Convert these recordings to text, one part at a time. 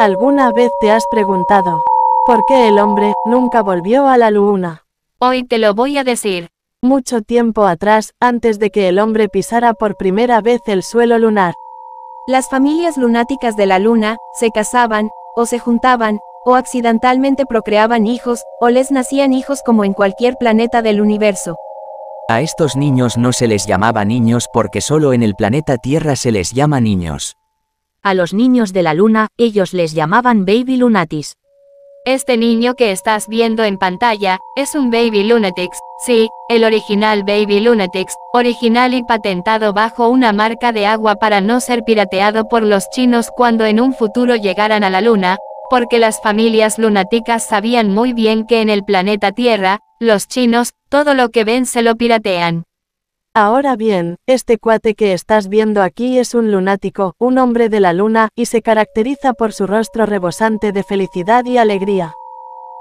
¿Alguna vez te has preguntado por qué el hombre nunca volvió a la luna? Hoy te lo voy a decir. Mucho tiempo atrás, antes de que el hombre pisara por primera vez el suelo lunar. Las familias lunáticas de la luna se casaban, o se juntaban, o accidentalmente procreaban hijos, o les nacían hijos como en cualquier planeta del universo. A estos niños no se les llamaba niños porque solo en el planeta Tierra se les llama niños. A los niños de la luna, ellos les llamaban Baby Lunatis. Este niño que estás viendo en pantalla, es un Baby Lunatics, sí, el original Baby Lunatics, original y patentado bajo una marca de agua para no ser pirateado por los chinos cuando en un futuro llegaran a la luna, porque las familias lunáticas sabían muy bien que en el planeta Tierra, los chinos, todo lo que ven se lo piratean. Ahora bien, este cuate que estás viendo aquí es un lunático, un hombre de la luna, y se caracteriza por su rostro rebosante de felicidad y alegría.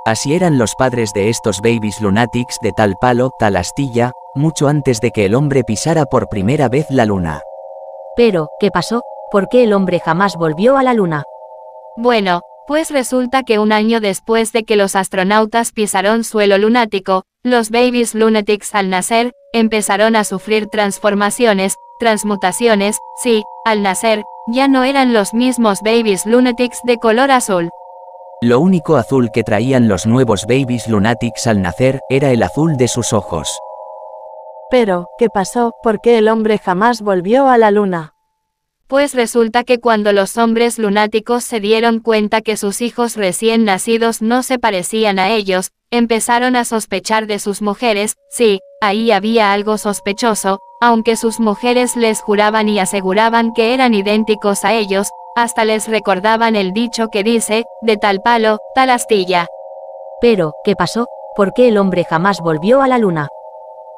Así eran los padres de estos babies lunatics de tal palo, tal astilla, mucho antes de que el hombre pisara por primera vez la luna. Pero, ¿qué pasó? ¿Por qué el hombre jamás volvió a la luna? Bueno, pues resulta que un año después de que los astronautas pisaron suelo lunático, los babies lunatics al nacer, empezaron a sufrir transformaciones, transmutaciones, sí, al nacer, ya no eran los mismos babies lunatics de color azul. Lo único azul que traían los nuevos babies lunatics al nacer era el azul de sus ojos. Pero, ¿qué pasó? ¿Por qué el hombre jamás volvió a la luna? Pues resulta que cuando los hombres lunáticos se dieron cuenta que sus hijos recién nacidos no se parecían a ellos, empezaron a sospechar de sus mujeres, sí, ahí había algo sospechoso, aunque sus mujeres les juraban y aseguraban que eran idénticos a ellos, hasta les recordaban el dicho que dice, de tal palo, tal astilla. Pero, ¿qué pasó? ¿Por qué el hombre jamás volvió a la luna?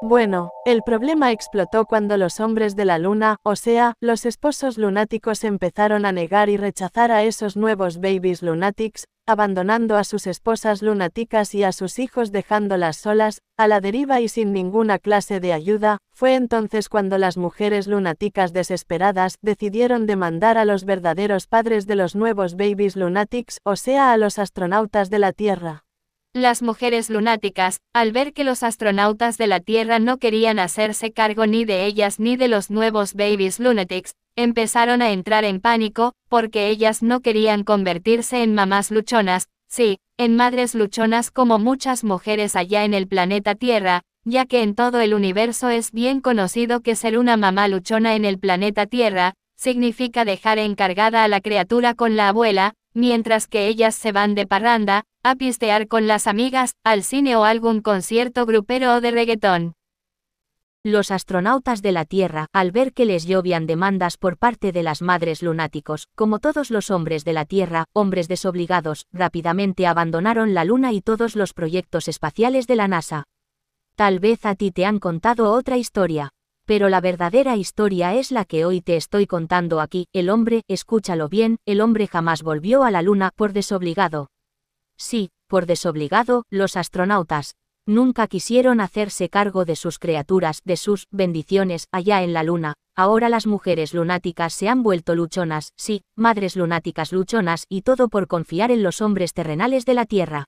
Bueno, el problema explotó cuando los hombres de la luna, o sea, los esposos lunáticos empezaron a negar y rechazar a esos nuevos babies lunatics, abandonando a sus esposas lunáticas y a sus hijos dejándolas solas, a la deriva y sin ninguna clase de ayuda, fue entonces cuando las mujeres lunáticas desesperadas decidieron demandar a los verdaderos padres de los nuevos babies lunatics, o sea, a los astronautas de la Tierra. Las mujeres lunáticas, al ver que los astronautas de la Tierra no querían hacerse cargo ni de ellas ni de los nuevos babies lunatics, empezaron a entrar en pánico, porque ellas no querían convertirse en mamás luchonas, sí, en madres luchonas como muchas mujeres allá en el planeta Tierra, ya que en todo el universo es bien conocido que ser una mamá luchona en el planeta Tierra, significa dejar encargada a la criatura con la abuela, mientras que ellas se van de parranda, a pistear con las amigas, al cine o algún concierto grupero o de reggaetón. Los astronautas de la Tierra, al ver que les llovían demandas por parte de las madres lunáticos, como todos los hombres de la Tierra, hombres desobligados, rápidamente abandonaron la Luna y todos los proyectos espaciales de la NASA. Tal vez a ti te han contado otra historia. Pero la verdadera historia es la que hoy te estoy contando aquí. El hombre, escúchalo bien, el hombre jamás volvió a la Luna por desobligado. Sí, por desobligado, los astronautas, Nunca quisieron hacerse cargo de sus criaturas, de sus bendiciones, allá en la luna. Ahora las mujeres lunáticas se han vuelto luchonas, sí, madres lunáticas luchonas, y todo por confiar en los hombres terrenales de la Tierra.